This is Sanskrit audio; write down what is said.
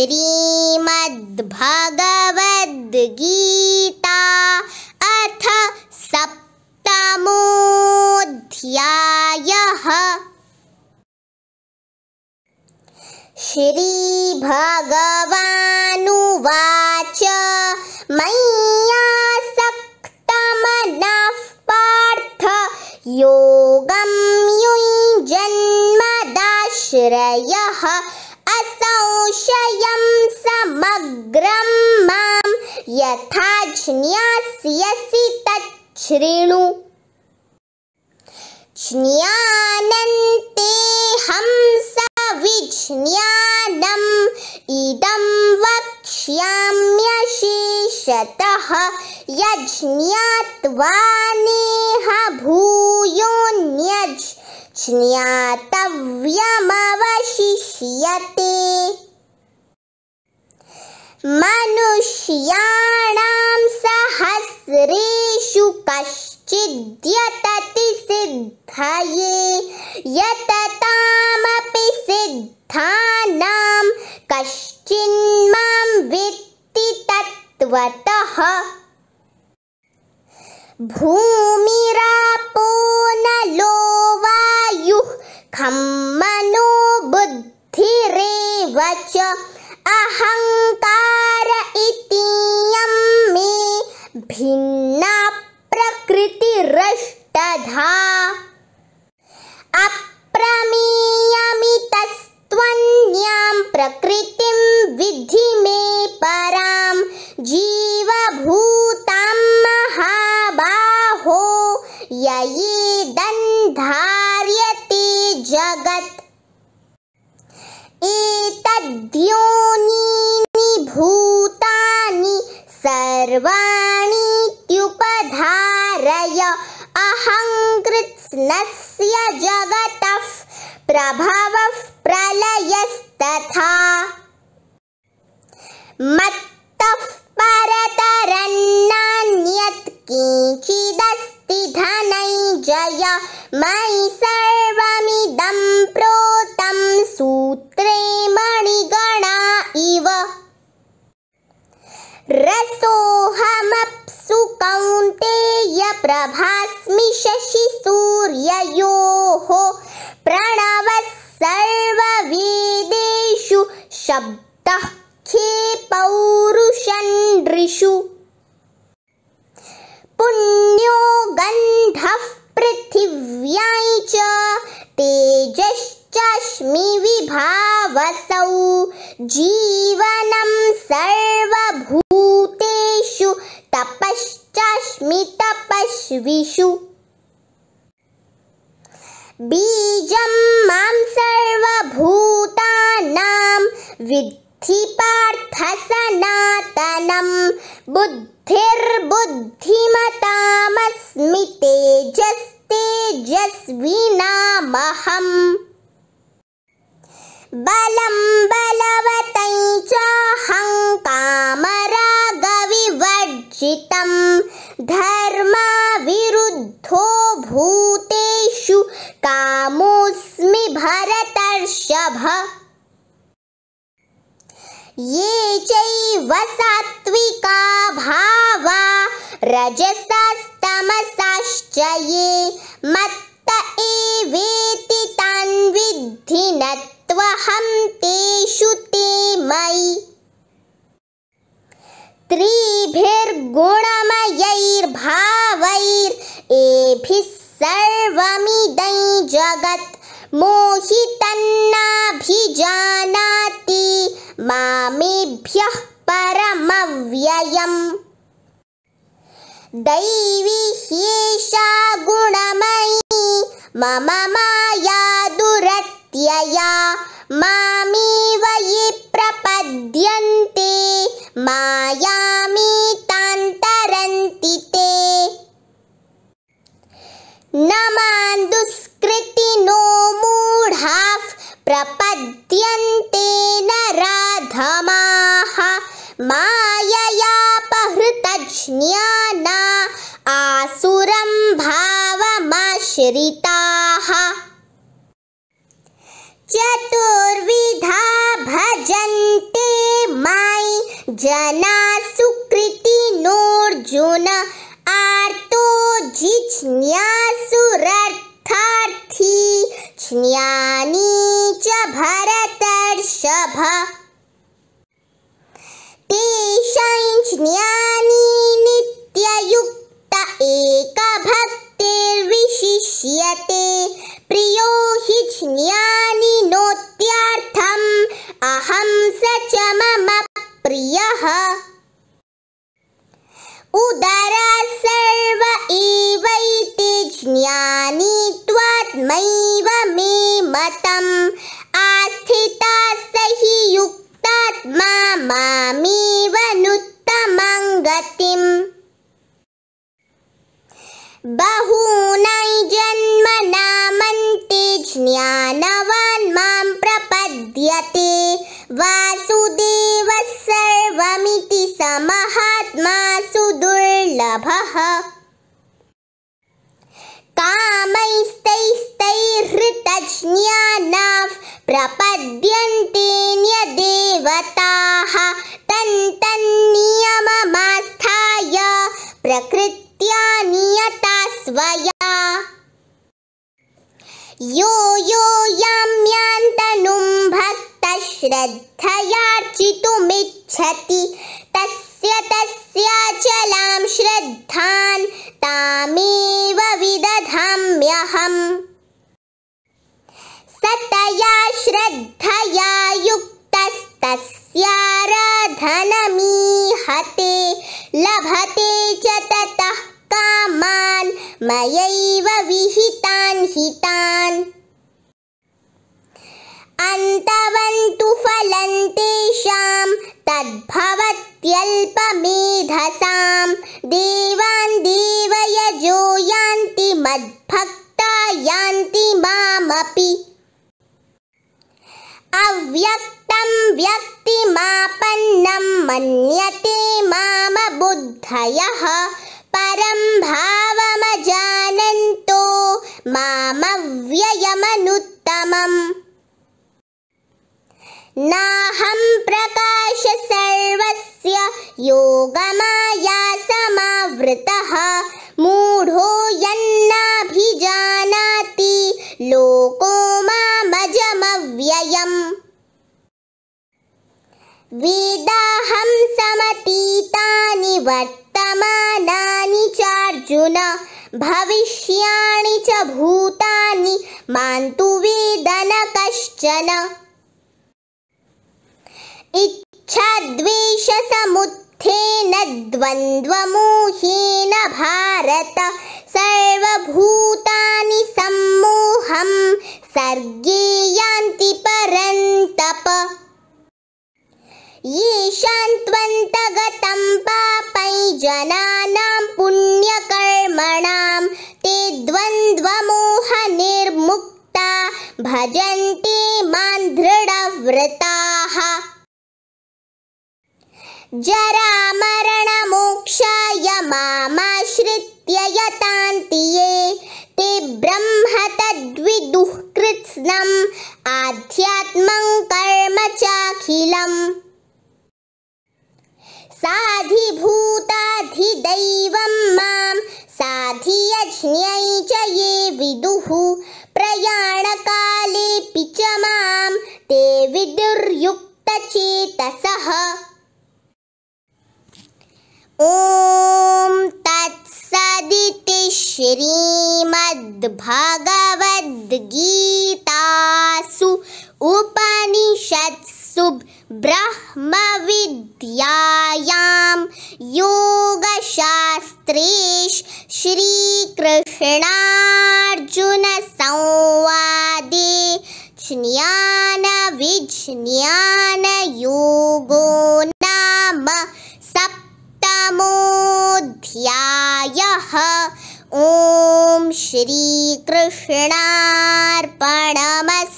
श्रीमद्भगवद्गीता अथ सप्तमोऽध्यायः श्रीभगवानुवाच मया सप्तमनः पार्थ योगं युञ्जन्मदाश्रयः ग्रं मां यथा ज्ञास्यसि तच्छृणु ज्ञानन्तेहंसविज्ञानम् इदं वक्ष्याम्यशेषतः यज्ञात्वा निह ज्ञातव्यमवशिष्यते मनुष्याणां सहस्रेषु कश्चिद्यतति सिद्धये यततामपि सिद्धानां कश्चिन्मां वित्ति तत्त्वतः लो वायुः खं मनो बुद्धिरेव च अहङ्कार भिन्ना प्रकृतिरष्टधा अप्रमेयमितस्त्वन्यां प्रकृतिं विधि में सर्वाणीत्युपधारय अहङ्कृत्स्नस्य जगतः प्रभवः प्रलयस्तथा मत्तः परतरन्नान्यत् किञ्चिदस्ति धनै मयि सर्वमिदं प्रोतं सूत्रेम रसोऽहमप्सु कौन्तेयप्रभास्मि शशिसूर्ययोः प्रणवः सर्ववेदेषु शब्दः खे पौरुषण्षु पुण्यो गन्धः पृथिव्याञ्च तेजश्चश्मि विभावसौ जीवनं सर्वभू बीजं मां सर्वभूतानां विद्धि विद्धिपार्थसनातनं बुद्धिर्बुद्धिमतामस्मितेजस्तेजस्विनामहम् बलं बलवतमरागविव धर्म विरुद्धो भूतेषु कामोस्मि भरतर्षभ ये चैव सात्विका भावा रजसास्तमसाश्च ये मत्त एवेति तान् विद्धि नत्वहं तेषु एभिः सर्वमिदै जगत् मोहितन्नाभिजानाति मामेभ्यः परमव्ययम् दैविषा गुणमयी मम दुरत्यया मामेव ये ुष्कृतिनो मूढाः प्रपद्यन्ते न राधमाः माययापहृतज्ञाना आसुरं भावमाश्रिताः चतुर्विधा भजन्ते मयि जना सुकृतिनोऽर्जुन उदरा सर्व उदरास्सर्व एवैति ज्ञानीत्वात्मैव मे मतम् स हि युक्तात्मा नुत्तमं गतिम् बहूनै जन्मनामन्ति ज्ञान दुर्लभः कामैस्तैस्तैर्हृतज्ञानाः प्रपद्यन्ते न्यदेवताः तन् तन्नियममास्थाय प्रकृत्या नियता स्वया यो यो याम्यान्तनुं भक्तश्रद्धयार्चितुमिच्छति तस्य तस्य चलां श्रद्धां तामेव विदधाम्यहम् सतया तया श्रद्धया युक्तस्तस्याराधनमीहते लभते च ततः कामान् मयैव विहितान् हितान् ल्पमेधसां देवान् देवयजो यान्ति मद्भक्ता यान्ति मामपि अव्यक्तं व्यक्तिमापन्नं मन्यते माम बुद्धयः परं भावमजानन्तो मामव्ययमनुत्तमम् नाहं प्रकाश सर्वस्य योगमायासमावृतः मूढो यन्नाभिजानाति लोको मामजमव्ययम् वेदाहं समतीतानि वर्तमानानि चार्जुन भविष्याणि च भूतानि मान्तु वेदन कश्चन इच्छाद्वेषसमुत्थेन द्वन्द्वमोहेन भारत सर्वभूतानि सम्मोहं सर्गे यान्ति परन्तपन्तगतं पापै जनानां पुण्यकर्मणां ते द्वन्द्वमोहनिर्मुक्ता भजन्ति मान् जरामरणमोक्षाय मामाश्रित्य यतान्ति ये ते ब्रह्म तद्विदुः आध्यात्मं कर्म चाखिलम् साधिभूत ॐ तत्सदिति श्रीमद्भगवद्गीतासु उपनिषत्सु ब्रह्मविद्यायां योगशास्त्रे श्रीकृष्णार्जुनसंवादे ज्ञानविज्ञानयोगो ॐ श्रीकृष्णार्पणमस्तु